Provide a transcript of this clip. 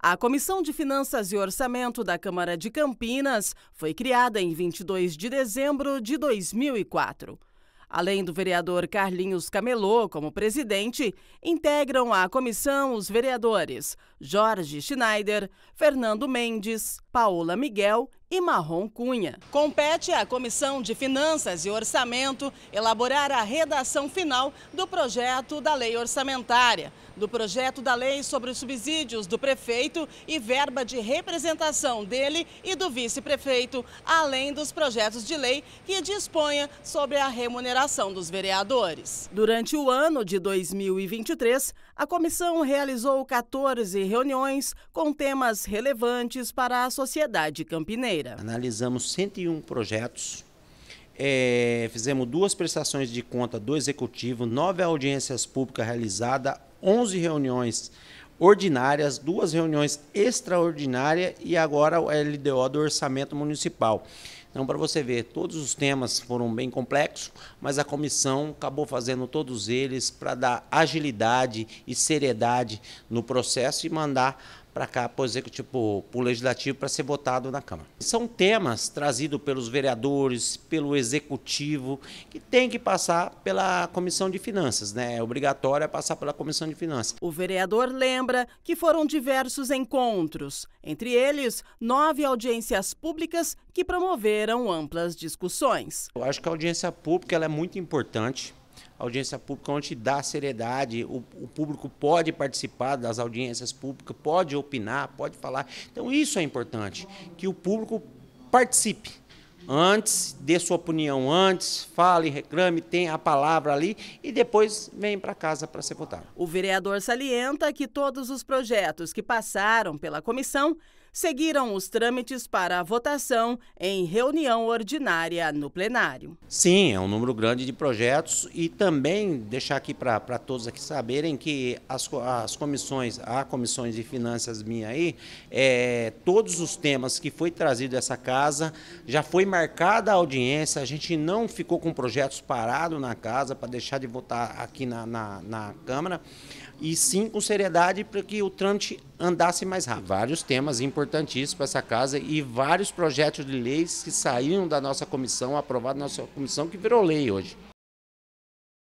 A Comissão de Finanças e Orçamento da Câmara de Campinas foi criada em 22 de dezembro de 2004. Além do vereador Carlinhos Camelô como presidente, integram a comissão os vereadores Jorge Schneider, Fernando Mendes, Paola Miguel e Marrom Cunha. Compete à Comissão de Finanças e Orçamento elaborar a redação final do projeto da lei orçamentária, do projeto da lei sobre os subsídios do prefeito e verba de representação dele e do vice-prefeito, além dos projetos de lei que disponha sobre a remuneração dos vereadores. Durante o ano de 2023, a comissão realizou 14 reuniões com temas relevantes para a sociedade campineira. Feira. Analisamos 101 projetos, é, fizemos duas prestações de conta do executivo, nove audiências públicas realizadas, 11 reuniões ordinárias, duas reuniões extraordinárias e agora o LDO do Orçamento Municipal. Então, para você ver, todos os temas foram bem complexos, mas a comissão acabou fazendo todos eles para dar agilidade e seriedade no processo e mandar para cá por exemplo, executivo, para o legislativo, para ser votado na Câmara. São temas trazidos pelos vereadores, pelo executivo, que tem que passar pela Comissão de Finanças, né? É obrigatório é passar pela Comissão de Finanças. O vereador lembra que foram diversos encontros, entre eles nove audiências públicas que promoveram amplas discussões. Eu acho que a audiência pública é muito importante a audiência pública onde dá seriedade, o, o, público pode participar das audiências públicas, pode opinar, pode falar. Então isso é importante, que o público participe. Antes, dê sua opinião antes, fale, reclame, tenha a palavra ali e depois vem para casa para ser votado. O vereador salienta que todos os projetos que passaram pela comissão seguiram os trâmites para a votação em reunião ordinária no plenário. Sim, é um número grande de projetos e também deixar aqui para todos aqui saberem que as, as comissões, a comissões de finanças minha aí, é, todos os temas que foi trazido essa casa, já foi marcada a audiência, a gente não ficou com projetos parados na casa para deixar de votar aqui na, na, na Câmara, e sim com seriedade para que o trâmite andasse mais rápido. Vários temas importantíssimos para essa casa e vários projetos de leis que saíram da nossa comissão, aprovados na nossa comissão, que virou lei hoje.